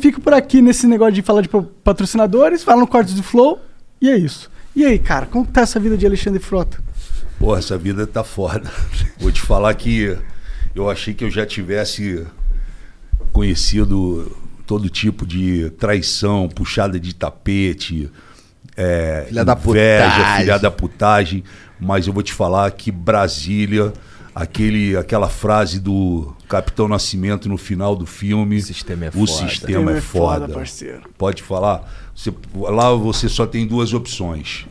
Fico por aqui nesse negócio de falar de patrocinadores, falo no corte do Flow, e é isso. E aí, cara, como tá essa vida de Alexandre Frota? Pô, essa vida tá foda. Vou te falar que eu achei que eu já tivesse conhecido todo tipo de traição, puxada de tapete, é, filha inveja, da filha da putagem. Mas eu vou te falar que Brasília aquele, aquela frase do Capitão Nascimento no final do filme. O sistema é o foda. o é sistema é foda. foda parceiro. Pode falar. Você, lá você só tem duas opções.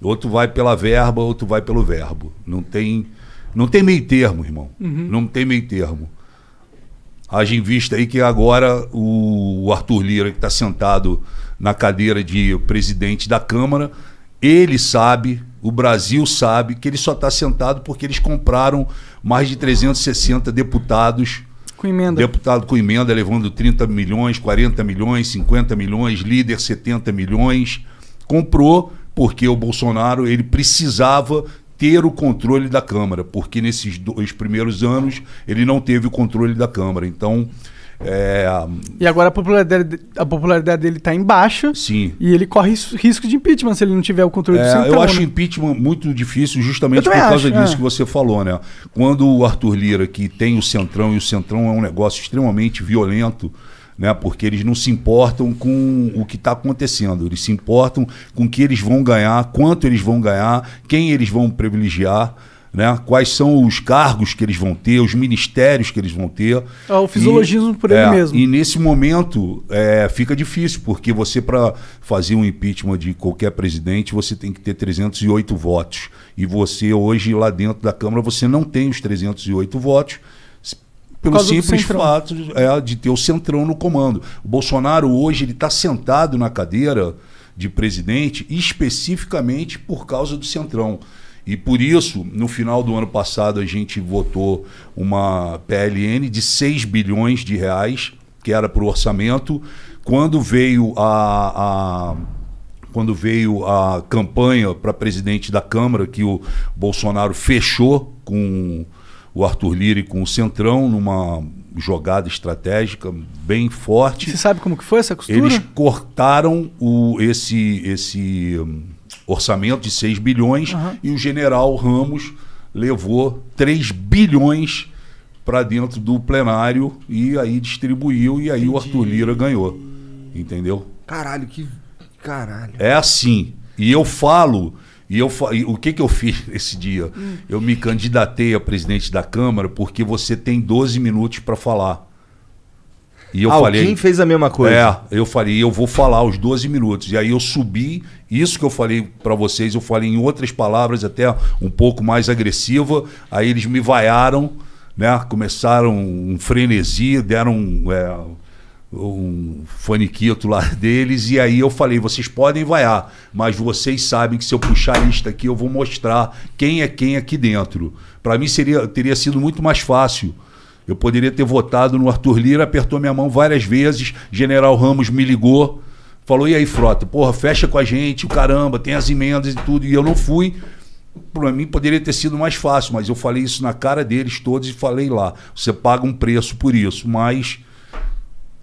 Outro vai pela verba, outro vai pelo verbo. Não tem, não tem meio termo, irmão. Uhum. Não tem meio termo. Haja em vista aí que agora o Arthur Lira, que está sentado na cadeira de presidente da Câmara, ele sabe, o Brasil sabe, que ele só está sentado porque eles compraram mais de 360 deputados. Com emenda. Deputado com emenda, levando 30 milhões, 40 milhões, 50 milhões, líder 70 milhões. Comprou porque o Bolsonaro ele precisava ter o controle da Câmara, porque nesses dois primeiros anos ele não teve o controle da Câmara. Então, é, e agora a popularidade, a popularidade dele está em baixa. Sim. E ele corre risco de impeachment se ele não tiver o controle é, do Centrão. Eu né? acho né? impeachment muito difícil justamente por causa acho, disso é. que você falou, né? Quando o Arthur Lira, que tem o Centrão, e o Centrão é um negócio extremamente violento, né? Porque eles não se importam com o que está acontecendo, eles se importam com o que eles vão ganhar, quanto eles vão ganhar, quem eles vão privilegiar né? quais são os cargos que eles vão ter, os ministérios que eles vão ter. Ah, o fisiologismo e, por ele é, mesmo. E nesse momento é, fica difícil, porque você, para fazer um impeachment de qualquer presidente, você tem que ter 308 votos. E você, hoje, lá dentro da Câmara, você não tem os 308 votos pelo simples fato é, de ter o Centrão no comando. O Bolsonaro hoje ele está sentado na cadeira de presidente especificamente por causa do Centrão. E por isso, no final do ano passado, a gente votou uma PLN de 6 bilhões de reais, que era para o orçamento. Quando veio a, a quando veio a campanha para presidente da Câmara, que o Bolsonaro fechou com o Arthur Lira e com o Centrão numa jogada estratégica bem forte. Você sabe como que foi essa costura? Eles cortaram o, esse, esse orçamento de 6 bilhões uhum. e o general Ramos levou 3 bilhões para dentro do plenário e aí distribuiu e aí Entendi. o Arthur Lira ganhou. Entendeu? Caralho, que caralho. É assim. E eu falo, e eu e o que que eu fiz esse dia? Hum. Eu me candidatei a presidente da Câmara porque você tem 12 minutos para falar. E eu ah, falei. fez a mesma coisa. É, eu falei, eu vou falar os 12 minutos. E aí eu subi, isso que eu falei para vocês, eu falei em outras palavras, até um pouco mais agressiva. Aí eles me vaiaram, né? Começaram um frenesi, deram é, um faniquito lá deles. E aí eu falei, vocês podem vaiar, mas vocês sabem que se eu puxar a lista aqui, eu vou mostrar quem é quem aqui dentro. Para mim seria, teria sido muito mais fácil eu poderia ter votado no Arthur Lira, apertou minha mão várias vezes, General Ramos me ligou, falou: e aí, Frota, porra, fecha com a gente, caramba, tem as emendas e tudo, e eu não fui. Para mim poderia ter sido mais fácil, mas eu falei isso na cara deles todos e falei lá: você paga um preço por isso, mas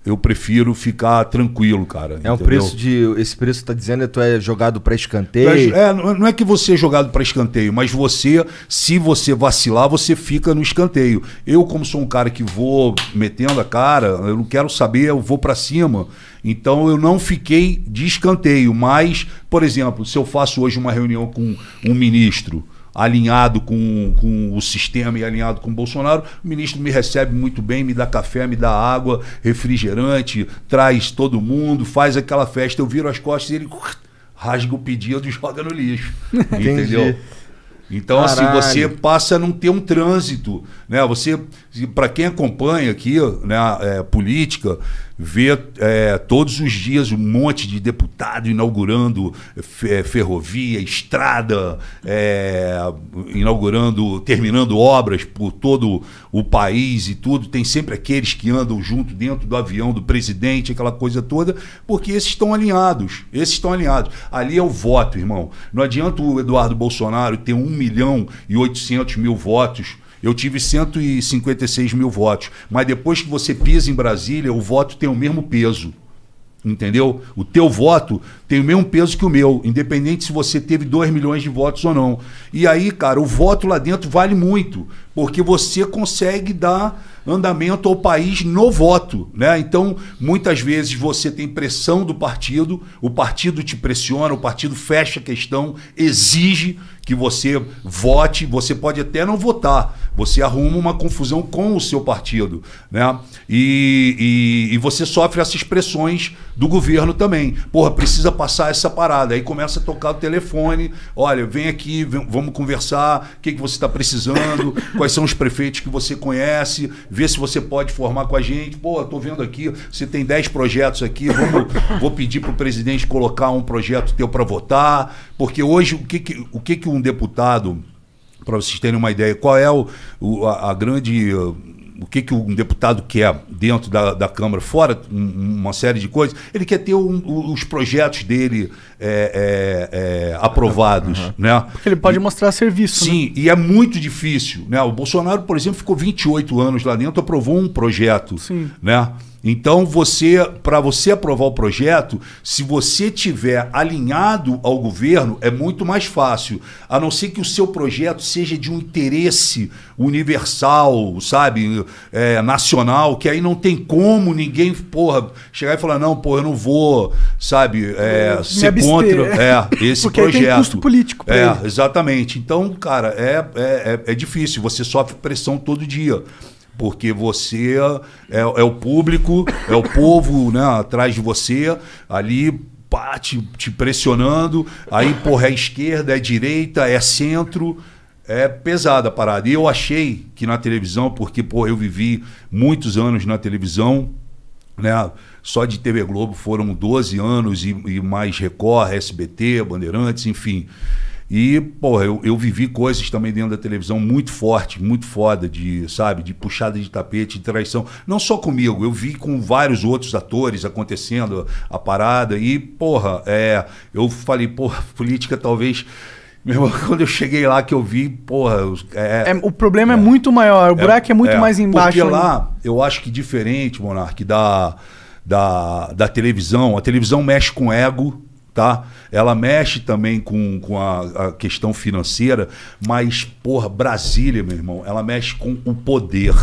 eu prefiro ficar tranquilo, cara. É entendeu? um preço de. Esse preço tá dizendo que é tu é jogado para escanteio. É, não é que você é jogado para escanteio, mas você, se você vacilar, você fica no escanteio. Eu, como sou um cara que vou metendo a cara, eu não quero saber, eu vou para cima. Então eu não fiquei de escanteio. Mas, por exemplo, se eu faço hoje uma reunião com um ministro alinhado com, com o sistema e alinhado com o Bolsonaro, o ministro me recebe muito bem, me dá café, me dá água, refrigerante, traz todo mundo, faz aquela festa, eu viro as costas e ele rasga o pedido e joga no lixo. entendeu? Então, assim, Caralho. assim, você passa a não ter um trânsito. Né? Você, para quem acompanha aqui né, é, política, ver é, todos os dias um monte de deputado inaugurando é, é, ferrovia, estrada, é, inaugurando, terminando obras por todo o país e tudo. Tem sempre aqueles que andam junto dentro do avião do presidente, aquela coisa toda, porque esses estão alinhados. Esses estão alinhados. Ali é o voto, irmão. Não adianta o Eduardo Bolsonaro ter 1 milhão e 800 mil votos eu tive 156 mil votos. Mas depois que você pisa em Brasília, o voto tem o mesmo peso. Entendeu? O teu voto tem o mesmo peso que o meu, independente se você teve 2 milhões de votos ou não. E aí, cara, o voto lá dentro vale muito, porque você consegue dar andamento ao país no voto, né? Então, muitas vezes você tem pressão do partido, o partido te pressiona, o partido fecha a questão, exige que você vote, você pode até não votar, você arruma uma confusão com o seu partido, né? E, e, e você sofre essas pressões do governo também. Porra, precisa passar essa parada. Aí começa a tocar o telefone, olha, vem aqui, vem, vamos conversar, o que, que você está precisando, quais são os prefeitos que você conhece, vê se você pode formar com a gente. Pô, tô vendo aqui, você tem 10 projetos aqui, vamos, vou pedir para o presidente colocar um projeto teu para votar, porque hoje o que, que, o que, que um deputado, para vocês terem uma ideia, qual é o, o a, a grande o que, que um deputado quer dentro da, da Câmara, fora uma série de coisas, ele quer ter um, os projetos dele é, é, é aprovados. Uhum. Né? Porque ele pode e, mostrar serviço. Né? Sim, né? e é muito difícil. Né? O Bolsonaro, por exemplo, ficou 28 anos lá dentro, aprovou um projeto. Sim. Né? Então, você, para você aprovar o projeto, se você tiver alinhado ao governo, é muito mais fácil. A não ser que o seu projeto seja de um interesse universal, sabe, é, nacional, que aí não tem como ninguém, porra, chegar e falar, não, porra, eu não vou, sabe, é, é eu ser contra é, esse Porque projeto. tem custo político. É, ele. exatamente. Então, cara, é, é, é difícil. Você sofre pressão todo dia porque você é, é o público, é o povo né, atrás de você, ali pá, te, te pressionando, aí porra, é esquerda, é direita, é centro. É pesada a parada. E eu achei que na televisão, porque pô, eu vivi muitos anos na televisão, né? Só de TV Globo foram 12 anos e, e mais Record, SBT, Bandeirantes, enfim. E, porra, eu, eu vivi coisas também dentro da televisão muito forte, muito foda, de, sabe, de puxada de tapete, de traição. Não só comigo, eu vi com vários outros atores acontecendo a parada. E, porra, é, eu falei, porra, política talvez. Meu, quando eu cheguei lá que eu vi, porra. É, é o problema é, é, muito maior, o é, buraco é, é muito mais embaixo. Porque ali. lá, eu acho que diferente, Monark, da, da, da televisão. A televisão mexe com ego, tá? Ela mexe também com, com a, a, questão financeira, mas, porra, Brasília, meu irmão, ela mexe com o poder.